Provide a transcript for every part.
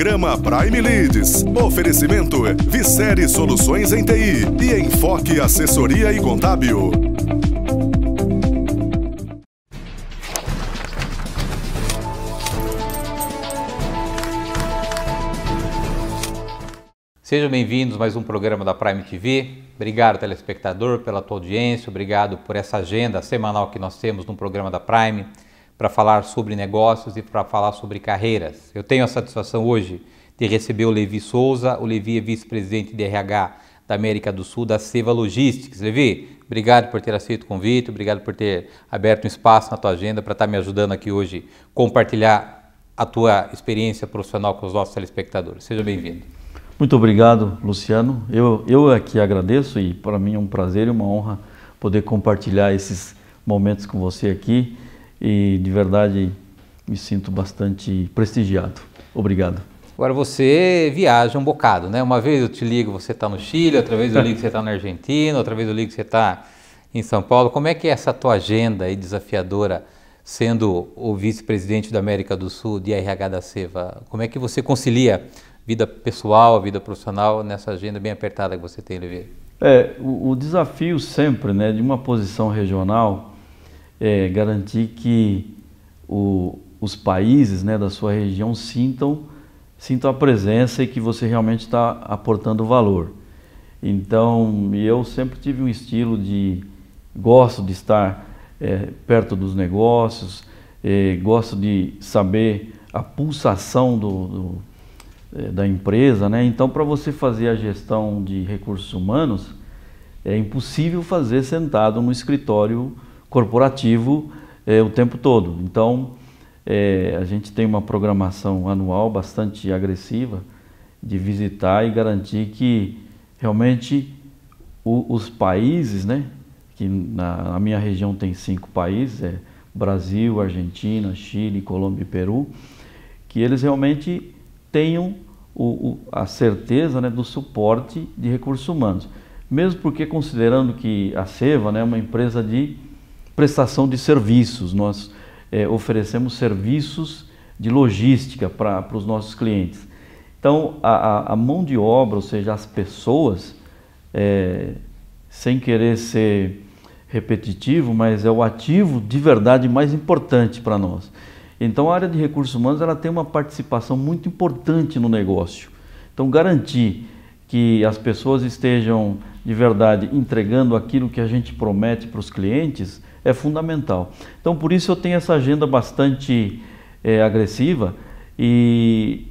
Programa Prime Leads. Oferecimento Vicere Soluções em TI e Enfoque Assessoria e Contábil. Sejam bem-vindos mais um programa da Prime TV. Obrigado, telespectador, pela tua audiência, obrigado por essa agenda semanal que nós temos no programa da Prime para falar sobre negócios e para falar sobre carreiras. Eu tenho a satisfação hoje de receber o Levi Souza. O Levi é vice-presidente de RH da América do Sul da Seva Logistics. Levi, obrigado por ter aceito o convite, obrigado por ter aberto um espaço na tua agenda para estar tá me ajudando aqui hoje compartilhar a tua experiência profissional com os nossos telespectadores. Seja bem-vindo. Muito obrigado, Luciano. Eu, eu aqui é agradeço e para mim é um prazer e uma honra poder compartilhar esses momentos com você aqui e de verdade me sinto bastante prestigiado. Obrigado. Agora você viaja um bocado, né? Uma vez eu te ligo, você está no Chile, outra vez eu ligo, você está na Argentina, outra vez eu ligo, você está em São Paulo. Como é que é essa tua agenda aí desafiadora, sendo o vice-presidente da América do Sul de RH da Seva? Como é que você concilia vida pessoal, vida profissional nessa agenda bem apertada que você tem, Oliveira? É, o, o desafio sempre, né, de uma posição regional é, garantir que o, os países né, da sua região sintam, sintam a presença e que você realmente está aportando valor. Então, eu sempre tive um estilo de gosto de estar é, perto dos negócios, é, gosto de saber a pulsação do, do é, da empresa, né? Então, para você fazer a gestão de recursos humanos, é impossível fazer sentado no escritório corporativo eh, o tempo todo. Então, eh, a gente tem uma programação anual bastante agressiva de visitar e garantir que realmente o, os países, né, que na, na, minha região tem cinco países, é Brasil, Argentina, Chile, Colômbia e Peru, que eles realmente tenham o, o, a certeza né, do suporte de recursos humanos. Mesmo porque considerando que a Seva né, é uma empresa de prestação de serviços. Nós é, oferecemos serviços de logística para os nossos clientes. Então, a, a, mão de obra, ou seja, as pessoas, é, sem querer ser repetitivo, mas é o ativo de verdade mais importante para nós. Então, a área de recursos humanos ela tem uma participação muito importante no negócio. Então, garantir que as pessoas estejam de verdade entregando aquilo que a gente promete para os clientes é fundamental. Então, por isso eu tenho essa agenda bastante é, agressiva e,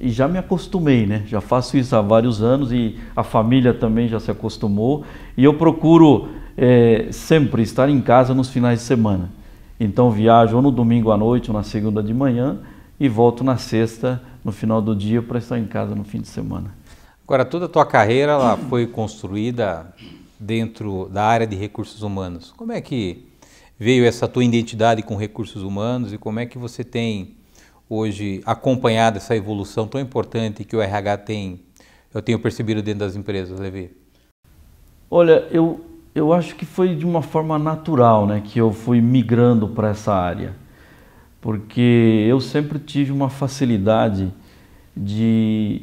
e já me acostumei, né? Já faço isso há vários anos e a família também já se acostumou. E eu procuro é, sempre estar em casa nos finais de semana. Então viajo ou no domingo à noite ou na segunda de manhã e volto na sexta, no final do dia, para estar em casa no fim de semana. Agora, toda a tua carreira ela foi construída dentro da área de recursos humanos. Como é que veio essa tua identidade com recursos humanos e como é que você tem hoje acompanhado essa evolução tão importante que o RH tem, eu tenho percebido dentro das empresas, Levi? Olha, eu, eu acho que foi de uma forma natural né, que eu fui migrando para essa área, porque eu sempre tive uma facilidade de,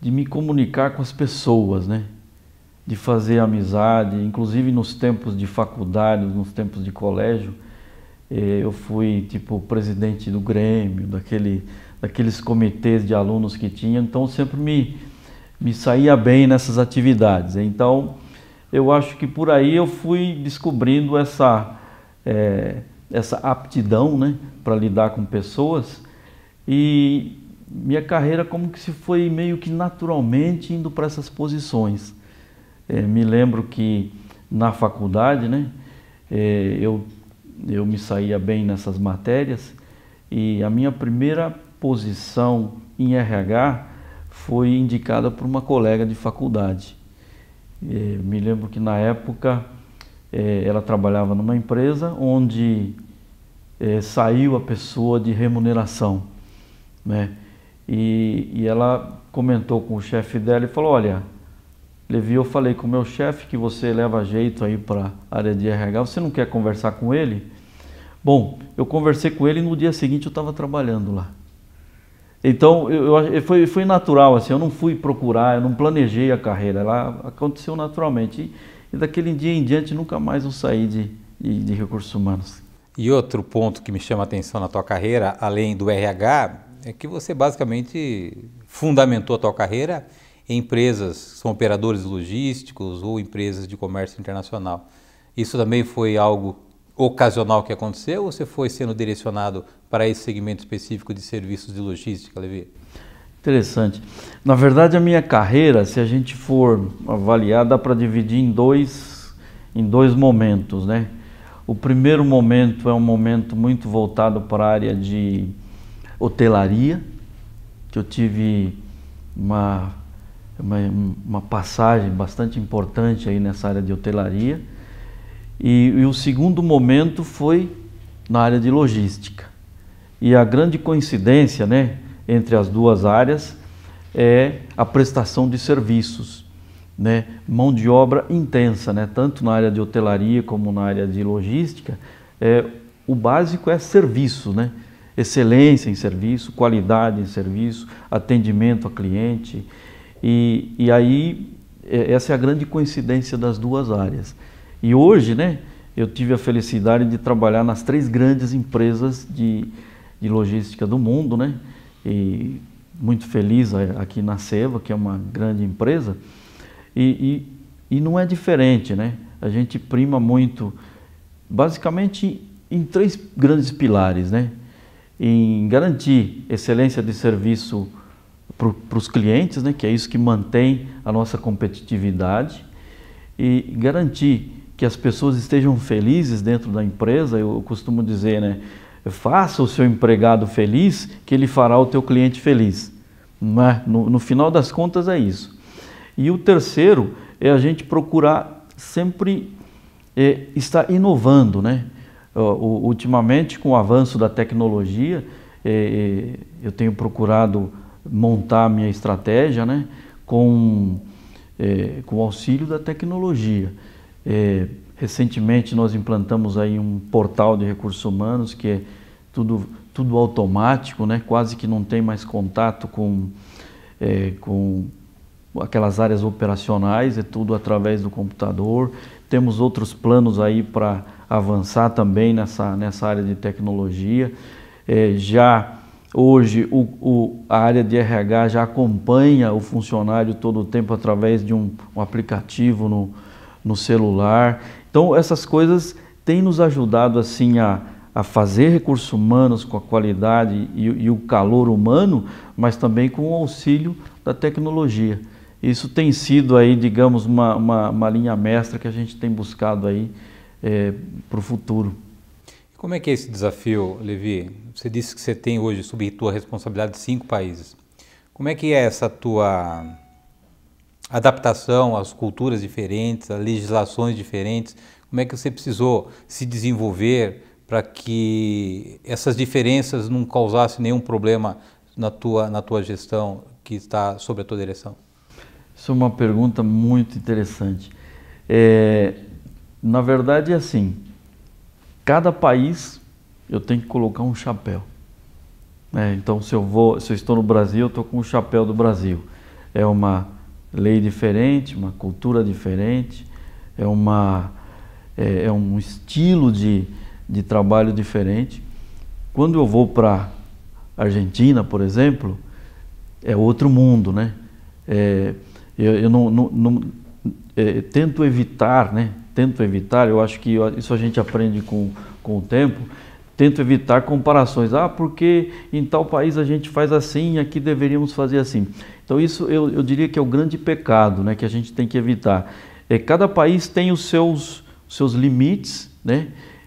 de me comunicar com as pessoas, né? de fazer amizade, inclusive nos tempos de faculdade, nos tempos de colégio, eh, eu fui tipo presidente do Grêmio, daquele, daqueles comitês de alunos que tinha, então sempre me, me saía bem nessas atividades. Então eu acho que por aí eu fui descobrindo essa, é, essa aptidão né, para lidar com pessoas e minha carreira como que se foi meio que naturalmente indo para essas posições. É, me lembro que na faculdade, né, é, eu, eu me saía bem nessas matérias e a minha primeira posição em RH foi indicada por uma colega de faculdade. É, me lembro que na época ela trabalhava numa empresa onde saiu a pessoa de remuneração, né? E, e ela comentou com o chefe dela e falou: Olha, Levi, eu falei com o meu chefe que você leva jeito aí para a área de RH, você não quer conversar com ele? Bom, eu conversei com ele e no dia seguinte eu estava trabalhando lá. Então, eu, eu, foi, foi natural, assim, eu não fui procurar, eu não planejei a carreira, ela aconteceu naturalmente. E, e daquele dia em diante nunca mais eu saí de, de, de recursos humanos. E outro ponto que me chama a atenção na tua carreira, além do RH, é que você basicamente fundamentou a tua carreira empresas que são operadores logísticos ou empresas de comércio internacional. Isso também foi algo ocasional que aconteceu ou você foi sendo direcionado para esse segmento específico de serviços de logística, Levi? Interessante. Na verdade, a minha carreira, se a gente for avaliar, dá para dividir em dois, em dois momentos, né? O primeiro momento é um momento muito voltado para a área de hotelaria, que eu tive uma uma, uma passagem bastante importante aí nessa área de hotelaria. E, e o segundo momento foi na área de logística. E a grande coincidência né, entre as duas áreas é a prestação de serviços. Né, mão de obra intensa, né, tanto na área de hotelaria como na área de logística, é, o básico é serviço, né, excelência em serviço, qualidade em serviço, atendimento a cliente, e, e aí, é, essa é a grande coincidência das duas áreas. E hoje, né, eu tive a felicidade de trabalhar nas três grandes empresas de, de logística do mundo, né? E muito feliz aqui na Seva, que é uma grande empresa. E, e, e não é diferente, né? A gente prima muito, basicamente, em três grandes pilares, né? Em garantir excelência de serviço para os clientes, né, que é isso que mantém a nossa competitividade, e garantir que as pessoas estejam felizes dentro da empresa. Eu costumo dizer, né, faça o seu empregado feliz, que ele fará o teu cliente feliz. Mas né? no, no final das contas é isso. E o terceiro é a gente procurar sempre é, estar inovando, né? ultimamente, com o avanço da tecnologia, é, é, eu tenho procurado montar minha estratégia né, com, é, com o auxílio da tecnologia. É, recentemente nós implantamos aí um portal de recursos humanos que é tudo, tudo automático, né, quase que não tem mais contato com, é, com aquelas áreas operacionais, é tudo através do computador. Temos outros planos aí para avançar também nessa, nessa área de tecnologia. É, já Hoje, o, o, a área de RH já acompanha o funcionário todo o tempo através de um, um aplicativo no, no, celular. Então, essas coisas têm nos ajudado assim a, a fazer recursos humanos com a qualidade e, e, o calor humano, mas também com o auxílio da tecnologia. Isso tem sido aí, digamos, uma, uma, uma linha mestra que a gente tem buscado aí é, eh, para o futuro. Como é que é esse desafio, Levi? Você disse que você tem hoje, sob tua responsabilidade, cinco países. Como é que é essa tua adaptação às culturas diferentes, às legislações diferentes? Como é que você precisou se desenvolver para que essas diferenças não causassem nenhum problema na tua, na tua gestão que está sob a tua direção? Isso é uma pergunta muito interessante. É, na verdade, é assim cada país eu tenho que colocar um chapéu. É, então, se eu vou, se eu estou no Brasil, eu estou com o chapéu do Brasil. É uma lei diferente, uma cultura diferente, é, uma, é, é um estilo de, de trabalho diferente. Quando eu vou para Argentina, por exemplo, é outro mundo, né? É, eu, eu não, não, não é, tento evitar, né? tento evitar, eu acho que isso a gente aprende com, com o tempo, tento evitar comparações. Ah, porque em tal país a gente faz assim, aqui deveríamos fazer assim. Então isso eu, eu diria que é o grande pecado né, que a gente tem que evitar. É, cada país tem os seus, seus limites né,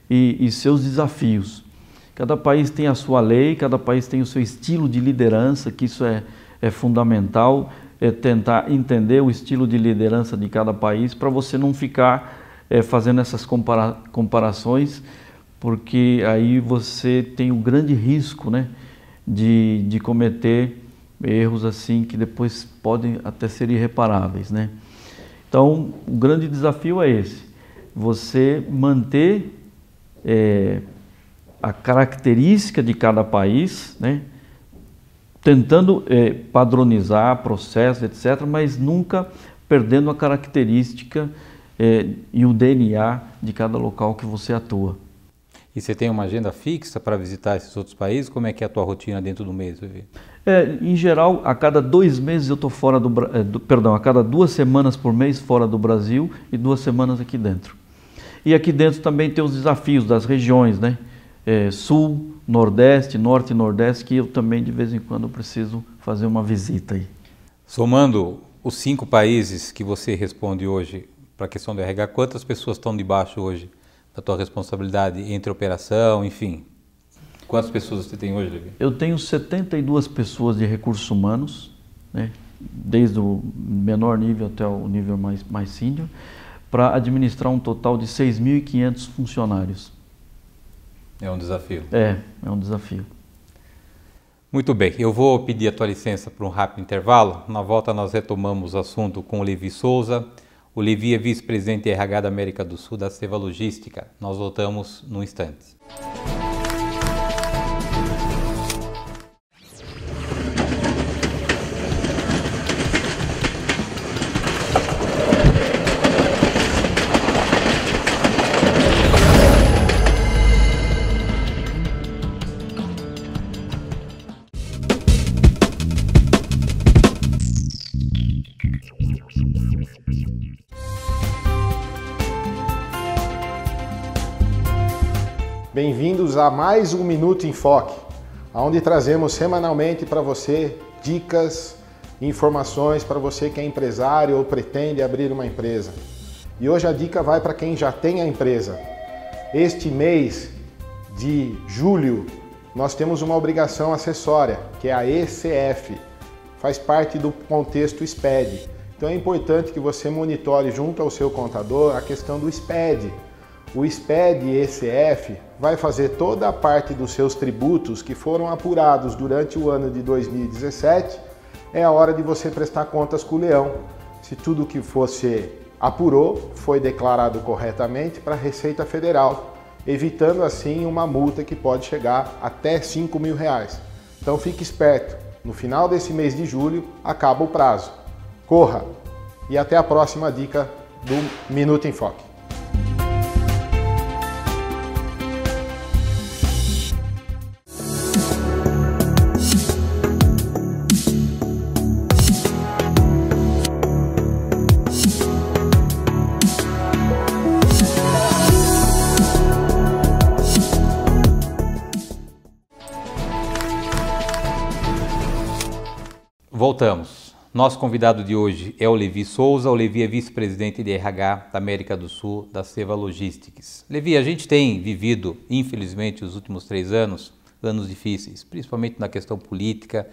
e, e seus desafios. Cada país tem a sua lei, cada país tem o seu estilo de liderança, que isso é, é fundamental, é tentar entender o estilo de liderança de cada país para você não ficar é, fazendo essas compara comparações, porque aí você tem um grande risco né, de, de cometer erros assim que depois podem até ser irreparáveis. Né? Então, o grande desafio é esse: você manter é, a característica de cada país, né? tentando é, padronizar processos, etc., mas nunca perdendo a característica é, e o DNA de cada local que você atua. E você tem uma agenda fixa para visitar esses outros países? Como é que é a tua rotina dentro do mês, Vivi? É, em geral, a cada dois meses eu estou fora do, é, do, perdão, a cada duas semanas por mês fora do Brasil e duas semanas aqui dentro. E aqui dentro também tem os desafios das regiões, né? É, sul, Nordeste, Norte e Nordeste, que eu também de vez em quando preciso fazer uma visita aí. Somando os cinco países que você responde hoje, para a questão do RH, quantas pessoas estão debaixo hoje da tua responsabilidade entre operação, enfim? Quantas pessoas você tem hoje, Levi? Eu tenho 72 pessoas de recursos humanos, né? desde o menor nível até o nível mais, mais sênior, para administrar um total de 6.500 funcionários. É um desafio. É, é um desafio. Muito bem, eu vou pedir a tua licença para um rápido intervalo. Na volta nós retomamos o assunto com o Levi Souza, o Levi é vice-presidente RH da América do Sul da Seva Logística. Nós voltamos no instante. a mais um Minuto em Foque, onde trazemos semanalmente para você dicas, informações para você que é empresário ou pretende abrir uma empresa. E hoje a dica vai para quem já tem a empresa. Este mês de julho, nós temos uma obrigação acessória, que é a ECF. Faz parte do contexto SPED. Então é importante que você monitore junto ao seu contador a questão do SPED. O SPED e ECF vai fazer toda a parte dos seus tributos que foram apurados durante o ano de 2017, é a hora de você prestar contas com o leão. Se tudo que você apurou foi declarado corretamente para a Receita Federal, evitando assim uma multa que pode chegar até 5 mil reais. Então fique esperto, no final desse mês de julho acaba o prazo. Corra! E até a próxima dica do Minuto em Foque. Voltamos. Nosso convidado de hoje é o Levi Souza. O Levi é vice-presidente de RH da América do Sul da Seva Logistics. Levi, a gente tem vivido, infelizmente, os últimos três anos, anos difíceis, principalmente na questão política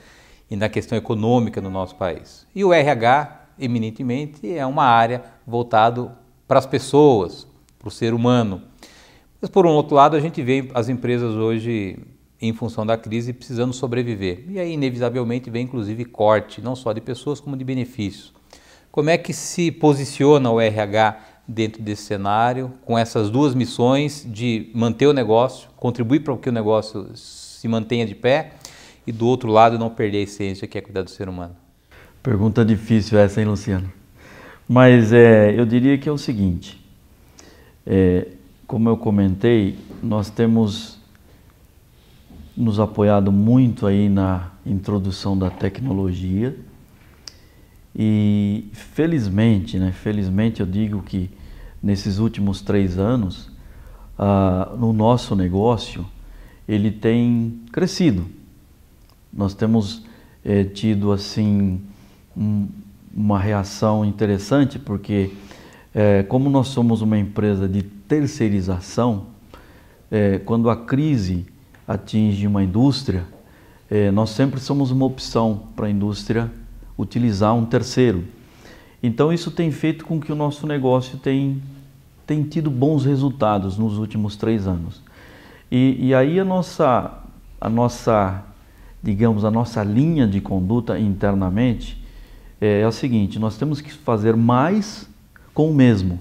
e na questão econômica no nosso país. E o RH, eminentemente, é uma área voltado para as pessoas, para o ser humano. Mas, por um outro lado, a gente vê as empresas hoje em função da crise precisando sobreviver. E aí, inevitavelmente, vem inclusive corte, não só de pessoas, como de benefícios. Como é que se posiciona o RH dentro desse cenário, com essas duas missões de manter o negócio, contribuir para que o negócio se mantenha de pé e, do outro lado, não perder a essência que é cuidar do ser humano? Pergunta difícil essa, hein, Luciano? Mas é, eu diria que é o seguinte: é, como eu comentei, nós temos nos apoiado muito aí na introdução da tecnologia e felizmente, né, felizmente eu digo que nesses últimos três anos, ah, no nosso negócio, ele tem crescido. Nós temos eh, tido assim um, uma reação interessante porque eh, como nós somos uma empresa de terceirização, eh, quando a crise atinge uma indústria, é, nós sempre somos uma opção para a indústria utilizar um terceiro. Então isso tem feito com que o nosso negócio tem, tem tido bons resultados nos últimos três anos. E, e aí a nossa, a nossa, digamos, a nossa linha de conduta internamente é, é a seguinte, nós temos que fazer mais com o mesmo.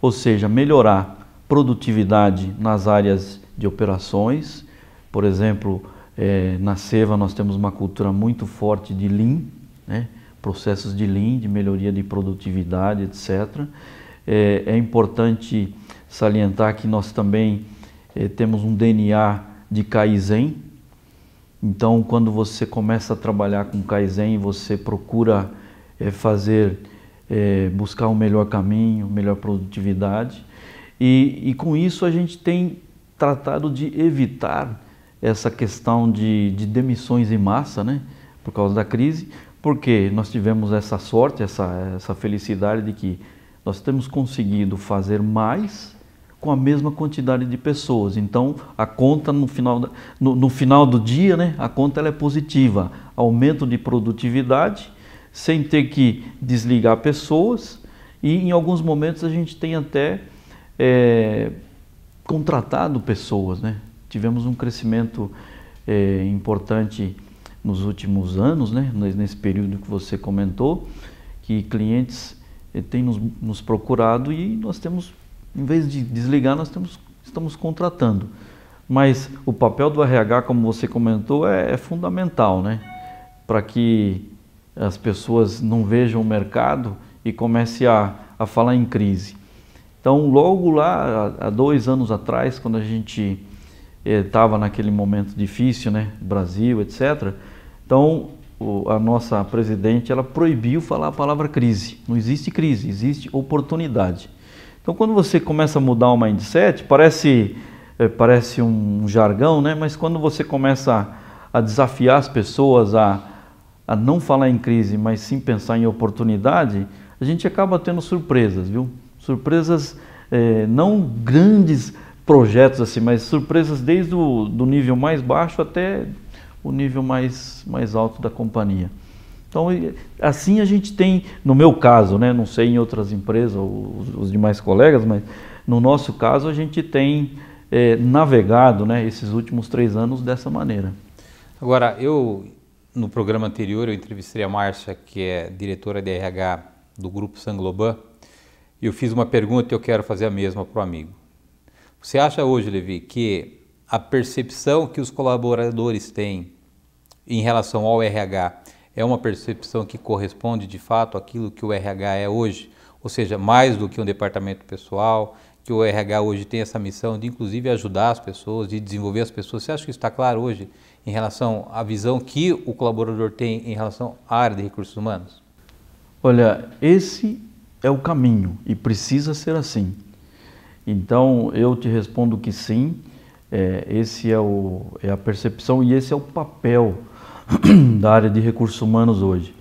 Ou seja, melhorar produtividade nas áreas de operações. Por exemplo, é, na Seva nós temos uma cultura muito forte de Lean, né? processos de Lean, de melhoria de produtividade, etc. É, é importante salientar que nós também é, temos um DNA de Kaizen. Então, quando você começa a trabalhar com Kaizen, você procura é, fazer, é, buscar o um melhor caminho, melhor produtividade. E, e com isso a gente tem tratado de evitar essa questão de, de demissões em massa, né, por causa da crise, porque nós tivemos essa sorte, essa, essa felicidade de que nós temos conseguido fazer mais com a mesma quantidade de pessoas. Então, a conta no final, da, no, no, final do dia, né, a conta ela é positiva. Aumento de produtividade, sem ter que desligar pessoas, e em alguns momentos a gente tem até é, contratado pessoas, né? Tivemos um crescimento é, importante nos últimos anos, né? Nesse período que você comentou, que clientes é, têm nos, nos procurado e nós temos, em vez de desligar, nós temos, estamos contratando. Mas o papel do RH, como você comentou, é, é fundamental, né? Para que as pessoas não vejam o mercado e comece a, a falar em crise. Então, logo lá, há dois anos atrás, quando a gente estava eh, naquele momento difícil, né, Brasil, etc., então o, a nossa presidente ela proibiu falar a palavra crise. Não existe crise, existe oportunidade. Então, quando você começa a mudar o mindset, parece, eh, parece um jargão, né, mas quando você começa a, a desafiar as pessoas a, a não falar em crise, mas sim pensar em oportunidade, a gente acaba tendo surpresas, viu? Surpresas, é, não grandes projetos assim, mas surpresas desde o do nível mais baixo até o nível mais, mais alto da companhia. Então, assim a gente tem, no meu caso, né, não sei em outras empresas, os, os demais colegas, mas no nosso caso a gente tem é, navegado né, esses últimos três anos dessa maneira. Agora, eu, no programa anterior, eu entrevistei a Márcia, que é diretora de RH do Grupo Sangloban, eu fiz uma pergunta e eu quero fazer a mesma para o amigo. Você acha hoje, Levi, que a percepção que os colaboradores têm em relação ao RH é uma percepção que corresponde de fato àquilo que o RH é hoje? Ou seja, mais do que um departamento pessoal, que o RH hoje tem essa missão de, inclusive, ajudar as pessoas, de desenvolver as pessoas. Você acha que isso está claro hoje em relação à visão que o colaborador tem em relação à área de recursos humanos? Olha, esse é o caminho e precisa ser assim. Então eu te respondo que sim, é, esse é, o, é a percepção e esse é o papel da área de recursos humanos hoje.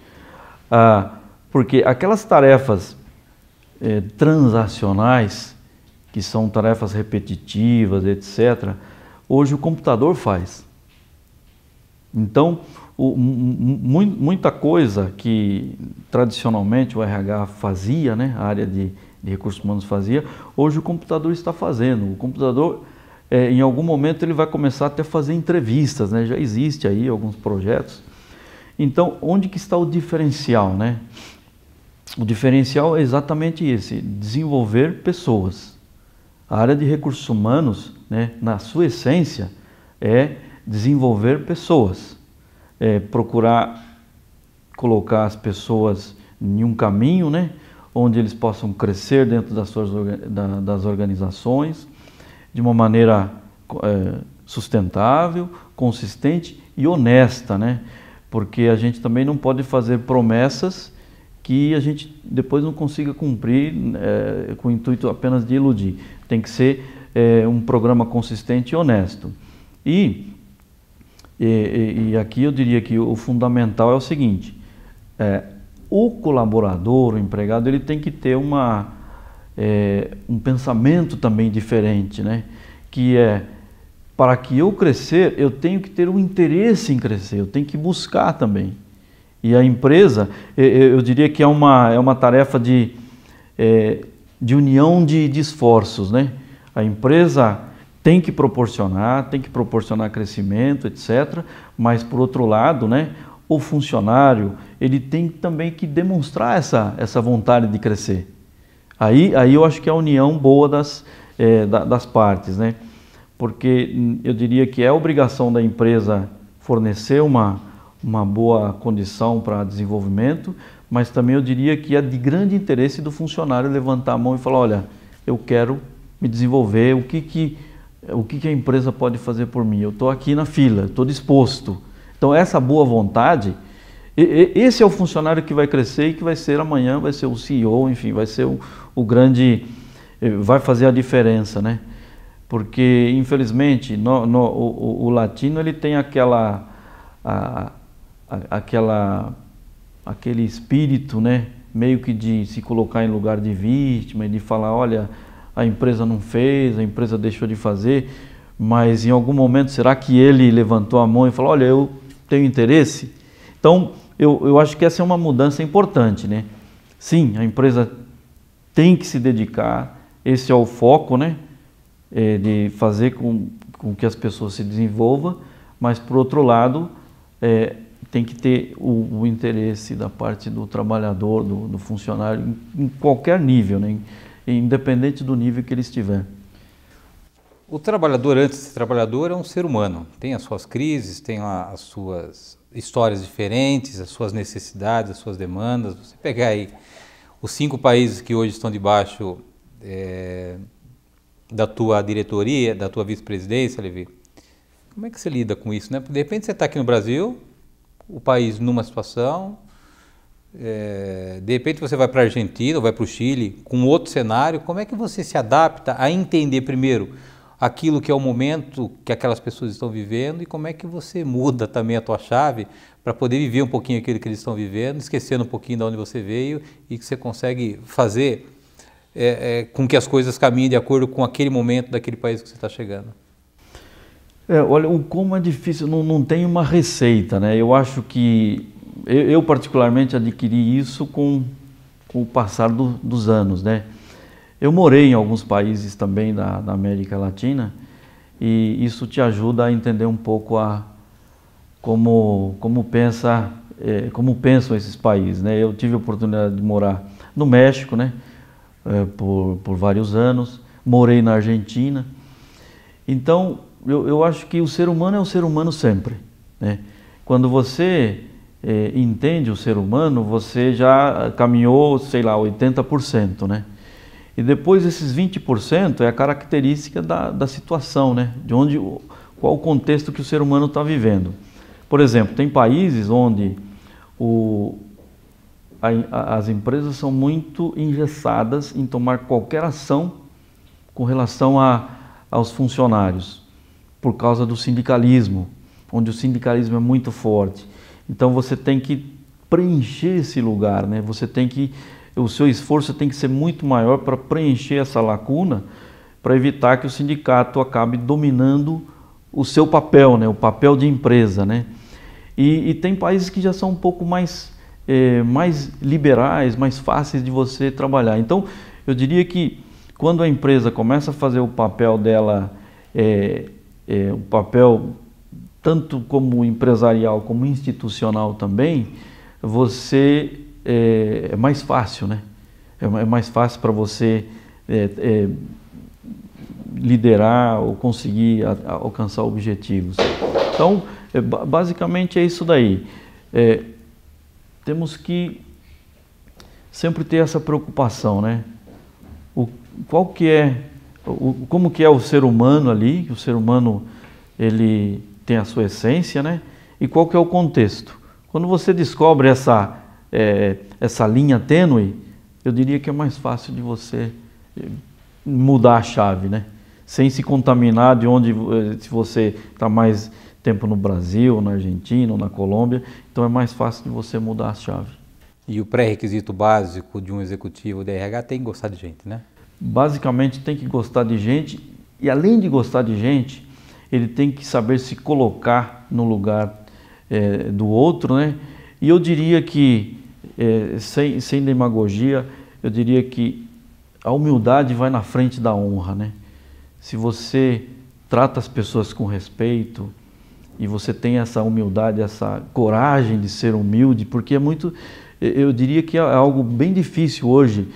Ah, porque aquelas tarefas é, transacionais, que são tarefas repetitivas, etc., hoje o computador faz. Então, o, muita coisa que tradicionalmente o RH fazia, né, a área de, de recursos humanos fazia, hoje o computador está fazendo. O computador, é, em algum momento, ele vai começar até a fazer entrevistas, né? já existe aí alguns projetos. Então, onde que está o diferencial? Né? O diferencial é exatamente esse, desenvolver pessoas. A área de recursos humanos, né, na sua essência, é desenvolver pessoas é, procurar colocar as pessoas em um caminho, né? onde eles possam crescer dentro das, suas, da, das organizações de uma maneira é, sustentável, consistente e honesta, né? porque a gente também não pode fazer promessas que a gente depois não consiga cumprir é, com o intuito apenas de iludir. Tem que ser é, um programa consistente e honesto. E e, e, e aqui eu diria que o fundamental é o seguinte: é, o colaborador, o empregado, ele tem que ter uma, é, um pensamento também diferente, né? que é para que eu crescer, eu tenho que ter um interesse em crescer, eu tenho que buscar também. E a empresa, eu diria que é uma, é uma tarefa de, é, de união de, de esforços. Né? A empresa tem que proporcionar, tem que proporcionar crescimento, etc. Mas por outro lado, né, o funcionário ele tem também que demonstrar essa, essa vontade de crescer. Aí, aí eu acho que é a união boa das, é, das partes, né? Porque eu diria que é obrigação da empresa fornecer uma, uma boa condição para desenvolvimento, mas também eu diria que é de grande interesse do funcionário levantar a mão e falar, olha, eu quero me desenvolver, o que que o que, que a empresa pode fazer por mim? Eu estou aqui na fila, estou disposto. Então, essa boa vontade, esse é o funcionário que vai crescer e que vai ser amanhã, vai ser o CEO, enfim, vai ser o, o grande. Eh, vai fazer a diferença, né? Porque, infelizmente, no, no, o, o, latino ele tem aquela. A, a, aquela aquele espírito, né? Meio que de se colocar em lugar de vítima e de falar: olha a empresa não fez, a empresa deixou de fazer, mas em algum momento será que ele levantou a mão e falou: Olha, eu tenho interesse? Então, eu, eu acho que essa é uma mudança importante, né? Sim, a empresa tem que se dedicar, esse é o foco, né? É, de fazer com, com que as pessoas se desenvolvam, mas por outro lado, é, tem que ter o, o, interesse da parte do trabalhador, do, do funcionário, em, em qualquer nível, né? independente do nível que ele estiver. O trabalhador, antes de ser trabalhador, é um ser humano. Tem as suas crises, tem as suas histórias diferentes, as suas necessidades, as suas demandas. Você pegar aí os cinco países que hoje estão debaixo é, da tua diretoria, da tua vice-presidência, Levi, como é que você lida com isso? Né? De repente você está aqui no Brasil, o país numa situação, é, de repente você vai para a Argentina ou vai para o Chile com outro cenário, como é que você se adapta a entender primeiro aquilo que é o momento que aquelas pessoas estão vivendo e como é que você muda também a tua chave para poder viver um pouquinho aquilo que eles estão vivendo, esquecendo um pouquinho de onde você veio e que você consegue fazer é, é, com que as coisas caminhem de acordo com aquele momento daquele país que você está chegando. É, olha, o como é difícil, não, não tem uma receita, né? Eu acho que eu, eu, particularmente adquiri isso com, com o passar do, dos anos, né? Eu morei em alguns países também da, da, América Latina e isso te ajuda a entender um pouco a como como pensa é, como pensam esses países, né? Eu tive a oportunidade de morar no México, né? É, por, por vários anos, morei na Argentina. Então, eu, eu acho que o ser humano é o ser humano sempre, né? Quando você eh, entende o ser humano, você já caminhou, sei lá, 80%, né? E depois esses 20% é a característica da, da situação, né? De onde, qual o contexto que o ser humano está vivendo. Por exemplo, tem países onde o, a, as empresas são muito engessadas em tomar qualquer ação com relação a, aos funcionários, por causa do sindicalismo, onde o sindicalismo é muito forte. Então você tem que preencher esse lugar, né? Você tem que o seu esforço tem que ser muito maior para preencher essa lacuna, para evitar que o sindicato acabe dominando o seu papel, né? O papel de empresa, né? E, e tem países que já são um pouco mais é, mais liberais, mais fáceis de você trabalhar. Então, eu diria que quando a empresa começa a fazer o papel dela, é, é, o papel tanto como empresarial como institucional também, você é, é mais fácil, né? É, é mais fácil para você é, é liderar ou conseguir a, a alcançar objetivos. Então, é, basicamente é isso daí. É, temos que sempre ter essa preocupação, né? O, qual que é, o, como que é o ser humano ali? O ser humano ele tem a sua essência, né? E qual que é o contexto? Quando você descobre essa, é, essa linha tênue, eu diria que é mais fácil de você eh, mudar a chave, né? Sem se contaminar de onde eh, se você está mais tempo no Brasil, na Argentina, ou na Colômbia, então é mais fácil de você mudar a chave. E o pré-requisito básico de um executivo de RH tem que gostar de gente, né? Basicamente tem que gostar de gente e além de gostar de gente, ele tem que saber se colocar no lugar é, do outro, né? E eu diria que, é, sem, sem demagogia, eu diria que a humildade vai na frente da honra, né? Se você trata as pessoas com respeito e você tem essa humildade, essa coragem de ser humilde, porque é muito, eu diria que é algo bem difícil hoje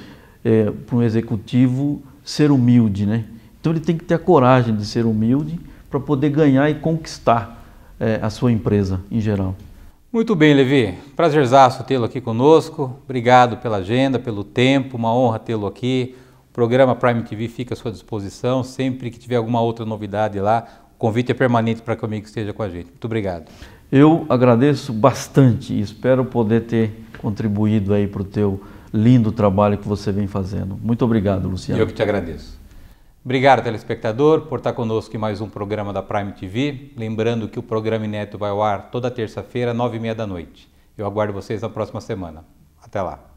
é, para um executivo ser humilde, né? Então ele tem que ter a coragem de ser humilde para poder ganhar e conquistar é, a sua empresa em geral. Muito bem, Levi. Prazerzaço tê-lo aqui conosco. Obrigado pela agenda, pelo tempo. Uma honra tê-lo aqui. O programa Prime TV fica à sua disposição. Sempre que tiver alguma outra novidade lá, o convite é permanente para que o amigo esteja com a gente. Muito obrigado. Eu agradeço bastante e espero poder ter contribuído aí para o teu lindo trabalho que você vem fazendo. Muito obrigado, Luciano. Eu que te agradeço. Obrigado, telespectador, por estar conosco em mais um programa da Prime TV. Lembrando que o programa Inédito vai ao ar toda terça-feira, nove e meia da noite. Eu aguardo vocês na próxima semana. Até lá!